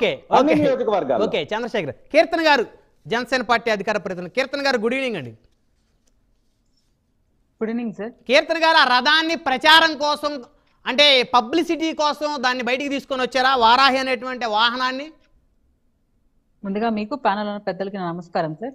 okay okay okay Chandrashekhar Keerthana గారు Janasena party అధికార ప్రతినిధి కీర్తన గారు గుడ్ ఈవినింగ్ అండి గుడ్ ఈవినింగ్ సార్ కీర్తన గారు ఆ రథాన్ని ప్రచారం కోసం అంటే పబ్లిసిటీ కోసం దాన్ని బయటికి తీసుకొని వచ్చారా వారాహి అనేటువంటి వాహనాన్ని ముందుగా మీకు ప్యానల్ పెద్దలకి నమస్కారం సార్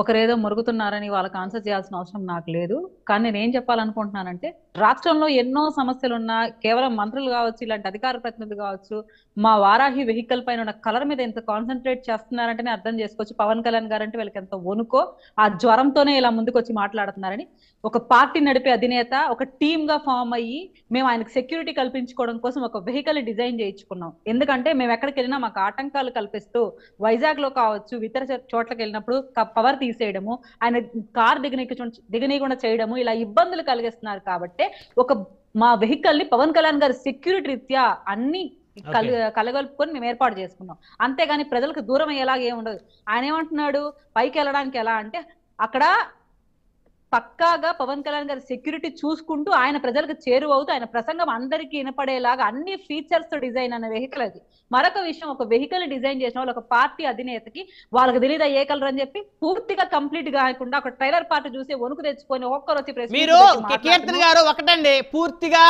ఒకరేదో మరుగుతున్నారని వాళ్ళకి ఆన్సర్ చేయాల్సిన అవసరం నాకు లేదు కానీ నేను ఏం చెప్పాలనుకుంటున్నానంటే రాష్ట్రంలో ఎన్నో సమస్యలు ఉన్నా కేవలం మంత్రులు కావచ్చు ఇలాంటి అధికార ప్రతినిధులు కావచ్చు మా వారాహి వెహికల్ పైన ఉన్న కలర్ మీద ఎంత కాన్సన్ట్రేట్ చేస్తున్నారంటేనే అర్థం చేసుకోవచ్చు పవన్ కళ్యాణ్ గారు అంటే వీళ్ళకి ఎంత వణుకో ఆ జ్వరంతోనే ఇలా ముందుకు వచ్చి మాట్లాడుతున్నారని ఒక పార్టీ నడిపే అధినేత ఒక టీమ్ గా ఫామ్ అయ్యి మేము ఆయనకు సెక్యూరిటీ కల్పించుకోవడం కోసం ఒక వెహికల్ డిజైన్ చేయించుకున్నాం ఎందుకంటే మేము ఎక్కడికి వెళ్ళినా మాకు ఆటంకాలు కల్పిస్తూ వైజాగ్ లో కావచ్చు ఇతర చోట్లకి వెళ్ళినప్పుడు పవర్ తీసేయడము ఆయన కార్ దిగనీకి దిగనీయకుండా చేయడము ఇలా ఇబ్బందులు కలిగిస్తున్నారు కాబట్టి ఒక మా వెహికల్ ని పవన్ కళ్యాణ్ గారు సెక్యూరిటీ రీత్యా అన్ని కలగలుపుకొని మేము ఏర్పాటు చేసుకున్నాం అంతేగాని ప్రజలకు దూరం అయ్యేలాగా ఏముండదు ఆయన ఏమంటున్నాడు పైకి వెళ్ళడానికి ఎలా అంటే అక్కడ పక్కాగా పవన్ కళ్యాణ్ గారి సెక్యూరిటీ చూసుకుంటూ ఆయన ప్రజలకు చేరువవుతూ ఆయన ప్రసంగం అందరికీ వినపడేలాగా అన్ని ఫీచర్స్ తో డిజైన్ అన్న వెహికల్ అది మరొక విషయం ఒక వెహికల్ డిజైన్ చేసిన వాళ్ళు ఒక పార్టీ అధినేతకి వాళ్ళకి తెలియదా ఏ కలర్ అని చెప్పి పూర్తిగా కంప్లీట్ కాకుండా ఒక ట్రైలర్ పార్టీ చూసి వణుకు తెచ్చుకొని ఒక్కరు వచ్చి మీరు గారు ఒకటండి పూర్తిగా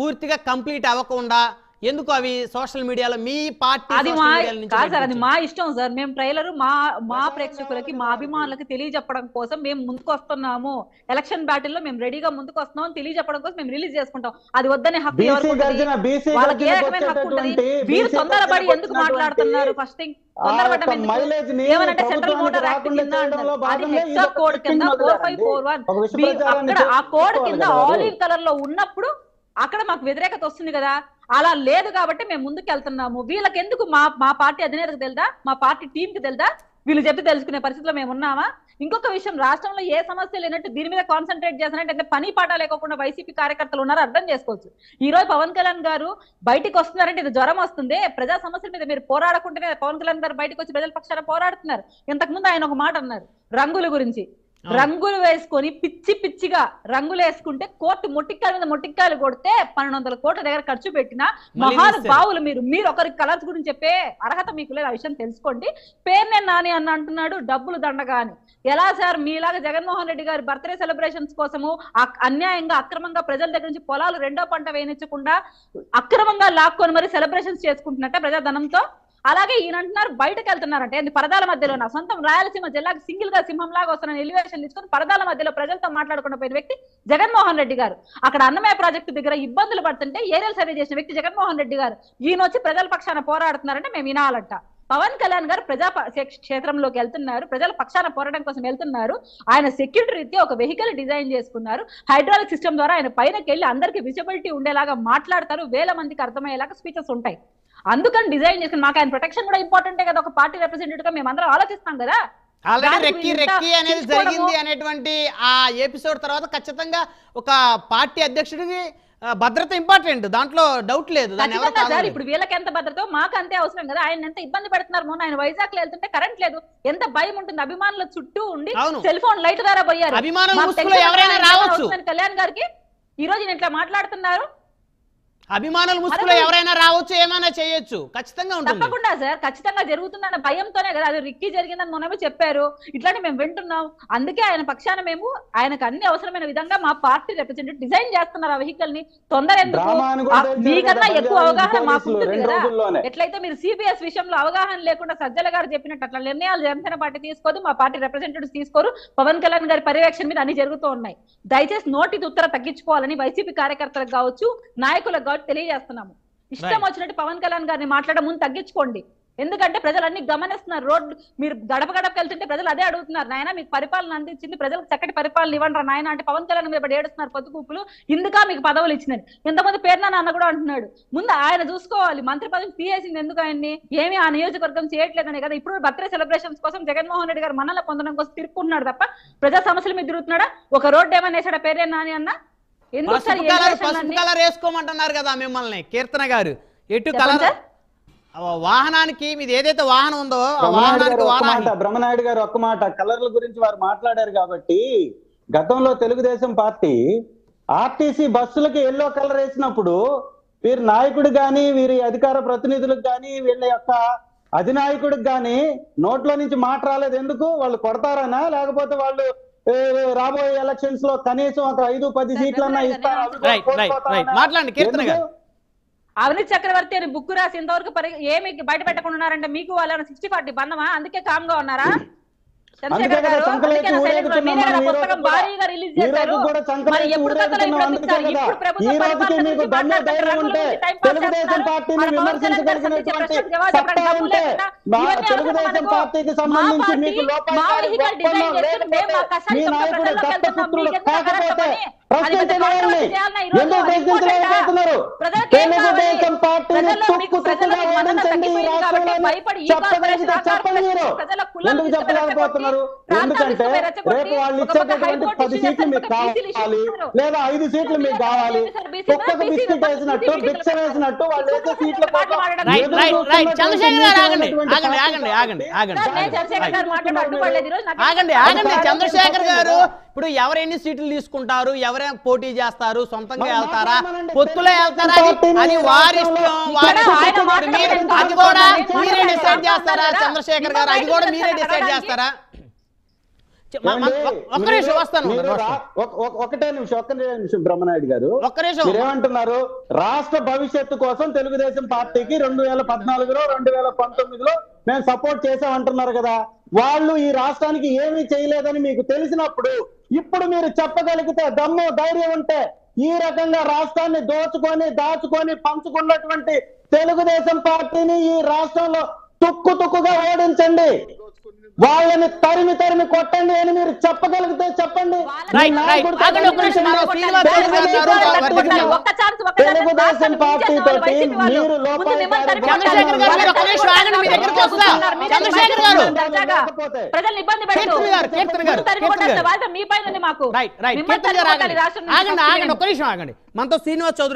పూర్తిగా కంప్లీట్ అవ్వకుండా ఎందుకు అవి సోషల్ మీడియాలో మీ పార్టీ అది మా కాదు సార్ అది మా ఇష్టం సార్ మేము ట్రైలర్ మా మా ప్రేక్షకులకి మా అభిమానులకి తెలియజెప్పడం కోసం మేము ముందుకు వస్తున్నాము ఎలక్షన్ బ్యాటిల్ లో మేము రెడీగా ముందుకు వస్తున్నాం అని తెలియజెప్పడం కోసం మేము రిలీజ్ చేసుకుంటాం అది వద్దనే హక్కు వాళ్ళకి ఏ రకమైన హక్కు ఉంటుంది వీరు తొందరపడి ఎందుకు మాట్లాడుతున్నారు first thing central motor act కింద అది కోడ్ కింద ఫోర్ ఫైవ్ ఫోర్ వన్ అక్కడ ఆ కోడ్ కింద ఆలివ్ కలర్ లో ఉన్నప్పుడు అక్కడ మాకు వ్యతిరేకత వస్తుంది కదా అలా లేదు కాబట్టి మేము ముందుకు వెళ్తున్నాము వీళ్ళకెందుకు మా మా పార్టీ అధినేతకు తెలుదా మా పార్టీ టీంకి తెలుదా వీళ్ళు చెప్పి తెలుసుకునే పరిస్థితిలో మేము ఉన్నామా ఇంకొక విషయం రాష్ట్రంలో ఏ సమస్య లేనట్టు దీని మీద కాన్సన్ట్రేట్ చేస్తానంటే పని పాట లేకుండా వైసీపీ కార్యకర్తలు ఉన్నారో అర్థం చేసుకోవచ్చు ఈ రోజు పవన్ కళ్యాణ్ గారు బయటికి వస్తున్నారంటే ఇది జ్వరం వస్తుంది ప్రజా సమస్యల మీద మీరు పోరాడకుంటేనే పవన్ కళ్యాణ్ గారు బయటకు వచ్చి ప్రజల పక్షాన పోరాడుతున్నారు ఇంతకు ముందు ఆయన ఒక మాట అన్నారు రంగుల గురించి రంగులు వేసుకొని పిచ్చి పిచ్చిగా రంగులు వేసుకుంటే కోర్టు మొట్టికాయల మీద మొట్టికాయలు కొడితే పన్నెండు వందల కోట్ల దగ్గర ఖర్చు పెట్టిన బావులు మీరు మీరు ఒకరి కలర్స్ గురించి చెప్పే అర్హత మీకు లేదు ఆ విషయం తెలుసుకోండి పేర్నే నాని అని అంటున్నాడు డబ్బులు దండగా అని ఎలా సార్ మీలాగా జగన్మోహన్ రెడ్డి గారి బర్త్డే సెలబ్రేషన్స్ కోసము అన్యాయంగా అక్రమంగా ప్రజల దగ్గర నుంచి పొలాలు రెండో పంట వేయించకుండా అక్రమంగా లాక్కొని మరి సెలబ్రేషన్స్ చేసుకుంటున్నట్ట ప్రజాధనంతో అలాగే ఈయన అంటున్నారు బయటకు వెళ్తున్నారంటే పరదాల మధ్యలో నా సొంతం రాయలసీమ జిల్లాకు సింగిల్ గా సింహం లాగా వస్తున్న ఎలివేషన్ తీసుకుని పరదాల మధ్యలో ప్రజలతో మాట్లాడుకున్న పోయిన వ్యక్తి జగన్మోహన్ రెడ్డి గారు అక్కడ అన్నమయ్య ప్రాజెక్టు దగ్గర ఇబ్బందులు పడుతుంటే ఏరియల్ సర్వే చేసిన వ్యక్తి జగన్మోహన్ రెడ్డి గారు ఈయన వచ్చి ప్రజల పక్షాన పోరాడుతున్నారంటే మేము వినాలంట పవన్ కళ్యాణ్ గారు ప్రజా క్షేత్రంలోకి వెళ్తున్నారు ప్రజల పక్షాన పోరాటం కోసం వెళ్తున్నారు ఆయన సెక్యూరిటీ రీత్యా ఒక వెహికల్ డిజైన్ చేసుకున్నారు హైడ్రాలిక్ సిస్టమ్ ద్వారా ఆయన పైనకి వెళ్ళి అందరికీ విజిబిలిటీ ఉండేలాగా మాట్లాడతారు వేల మందికి అర్థమయ్యేలాగా స్పీచెస్ ఉంటాయి అందుకని డిజైన్ చేసుకుని మాకు ఆయన ప్రొటెక్షన్ కూడా ఇంపార్టెంటే కదా ఒక పార్టీ రిప్రజెంటేటివ్ గా మేమందరం ఆలోచిస్తాం కదా రెక్కి రెక్కి అనేది జరిగింది అనేటువంటి ఆ ఎపిసోడ్ తర్వాత ఖచ్చితంగా ఒక పార్టీ అధ్యక్షుడికి భద్రత ఇంపార్టెంట్ దాంట్లో డౌట్ లేదు సార్ ఇప్పుడు వీళ్ళకి ఎంత భద్రత మాకు అంతే అవసరం కదా ఆయన ఎంత ఇబ్బంది పెడుతున్నారు మొన్న ఆయన వైజాగ్ లో వెళ్తుంటే కరెంట్ లేదు ఎంత భయం ఉంటుంది అభిమానుల చుట్టూ ఉండి సెల్ ఫోన్ లైట్ ద్వారా పోయారు కళ్యాణ్ గారికి ఈ రోజు ఇట్లా మాట్లాడుతున్నారు అభిమానులు ముసుగులో ఎవరైనా రావచ్చు ఏమైనా చేయొచ్చు ఖచ్చితంగా ఉంటుంది తప్పకుండా సార్ ఖచ్చితంగా జరుగుతుందన్న భయంతోనే కదా అది రిక్కి జరిగిందని మనమే చెప్పారు ఇట్లాంటి మేము వింటున్నాం అందుకే ఆయన పక్షాన మేము ఆయనకు అన్ని అవసరమైన విధంగా మా పార్టీ రిప్రజెంటేటివ్ డిజైన్ చేస్తున్నారు ఆ వెహికల్ ని తొందర మీకన్నా ఎక్కువ అవగాహన మాకు కదా ఎట్లయితే మీరు సిబిఎస్ విషయంలో అవగాహన లేకుండా సజ్జల గారు చెప్పినట్టు అట్లా నిర్ణయాలు జనసేన పార్టీ తీసుకోదు మా పార్టీ రిప్రజెంటేటివ్స్ తీసుకోరు పవన్ కళ్యాణ్ గారి పర్యవేక్షణ మీద అన్ని జరుగుతూ ఉన్నాయి దయచేసి నోటి ఉత్తర తగ్గించుకోవాలని వైసీపీ కార్యకర్తలకు కావచ్చు నాయకులకు కావచ్చు వాళ్ళకి తెలియజేస్తున్నాము ఇష్టం వచ్చినట్టు పవన్ కళ్యాణ్ గారిని మాట్లాడడం ముందు తగ్గించుకోండి ఎందుకంటే ప్రజలు అన్ని గమనిస్తున్నారు రోడ్డు మీరు గడప గడపకి వెళ్తుంటే ప్రజలు అదే అడుగుతున్నారు నాయన మీకు పరిపాలన అందించింది ప్రజలకు చక్కటి పరిపాలన ఇవ్వండి నాయన అంటే పవన్ కళ్యాణ్ మీద ఏడుస్తున్నారు పొత్తుకూపులు ఇందుక మీకు పదవులు ఇచ్చినది ఇంతమంది పేరున నాన్న కూడా అంటున్నాడు ముందు ఆయన చూసుకోవాలి మంత్రి పదవి తీయేసింది ఎందుకు ఆయన్ని ఏమి ఆ నియోజకవర్గం చేయట్లేదని కదా ఇప్పుడు బర్త్డే సెలబ్రేషన్స్ కోసం జగన్మోహన్ రెడ్డి గారు మనల్ని పొందడం కోసం తిరుపుకుంటున్నాడు తప్ప ప్రజా సమస్యలు మీద తిరుగుతున్నాడా ఒక రోడ్డు ఏమైనా వేసాడా పేరే నాని అన్న పసుపు కలర్ వేసుకోమంటున్నారు కదా మిమ్మల్ని కీర్తన గారు ఎటు కలర్ వాహనానికి మీది ఏదైతే వాహనం ఉందో బ్రహ్మనాయుడు గారు ఒక్క మాట కలర్ల గురించి వారు మాట్లాడారు కాబట్టి గతంలో తెలుగుదేశం పార్టీ ఆర్టీసీ బస్సులకి ఎల్లో కలర్ వేసినప్పుడు వీరి నాయకుడు గాని వీరి అధికార ప్రతినిధులకు గాని వీళ్ళ యొక్క అధినాయకుడికి గాని నోట్లో నుంచి మాట రాలేదు ఎందుకు వాళ్ళు కొడతారనా లేకపోతే వాళ్ళు రాబోయే ఎలక్షన్స్ లో కనీసం ఒక ఐదు పది సీట్లన్నా మాట్లాడండి కీర్తన అవినీతి చక్రవర్తి అని బుక్ రాసి ఇంతవరకు ఏమి బయట పెట్టకుండా ఉన్నారంటే మీకు వాళ్ళ సిక్స్టీ ఫార్టీ బంధమా అందుకే గా ఉన్నారా చంద్రశేఖర్ గారు పుస్తకం భారీగా రిలీజ్ చేశారు మరి ఎప్పుడు కథలో ఇప్పుడు ఇప్పుడు ప్రభుత్వ పరిపాలన గురించి మాట్లాడుతుంటే తెలుగుదేశం పార్టీని విమర్శించగలిగినటువంటి సత్తా ఉంటే తెలుగుదేశం పార్టీకి సంబంధించి మీకు లోపాలు మా నాయకుడు దత్తపుత్రుడు కాకపోతే ఎందుకంటే రేపు వాళ్ళు ఇచ్చేటటువంటి పది సీట్లు మీకు కావాలి లేదా ఐదు సీట్లు మీకు కావాలి కుక్కకు బిస్కెట్ వేసినట్టు బిచ్చ వేసినట్టు వాళ్ళు వేసే సీట్ల చంద్రశేఖర్ గారు ఇప్పుడు ఎవరెన్ని సీట్లు తీసుకుంటారు ఎవరైనా పోటీ చేస్తారు సొంతంగా వెళ్తారా పొత్తులే వెళ్తారా వారి మీరే చంద్రశేఖర్ గారు అది కూడా మీరే డిసైడ్ చేస్తారా నిమిషం ఒకటే నిమిషం ఒక్క నిమిషం బ్రహ్మనాయుడు గారు ఒక్క నిమిషం ఏమంటున్నారు రాష్ట్ర భవిష్యత్తు కోసం తెలుగుదేశం పార్టీకి రెండు వేల పద్నాలుగులో రెండు వేల పంతొమ్మిదిలో మేము సపోర్ట్ చేసామంటున్నారు కదా వాళ్ళు ఈ రాష్ట్రానికి ఏమీ చేయలేదని మీకు తెలిసినప్పుడు ఇప్పుడు మీరు చెప్పగలిగితే దమ్ము ధైర్యం ఉంటే ఈ రకంగా రాష్ట్రాన్ని దోచుకొని దాచుకొని పంచుకున్నటువంటి తెలుగుదేశం పార్టీని ఈ రాష్ట్రంలో తుక్కు తుక్కుగా ఓడించండి వాళ్ళని తరిమి తరిమి కొట్టండి అని మీరు చెప్పగలిగితే చెప్పండి తెలుగుదేశం పార్టీ తోటి మీరు లోపల మాకు రాష్ట్రం మనతో శ్రీనివాస్ చౌదరి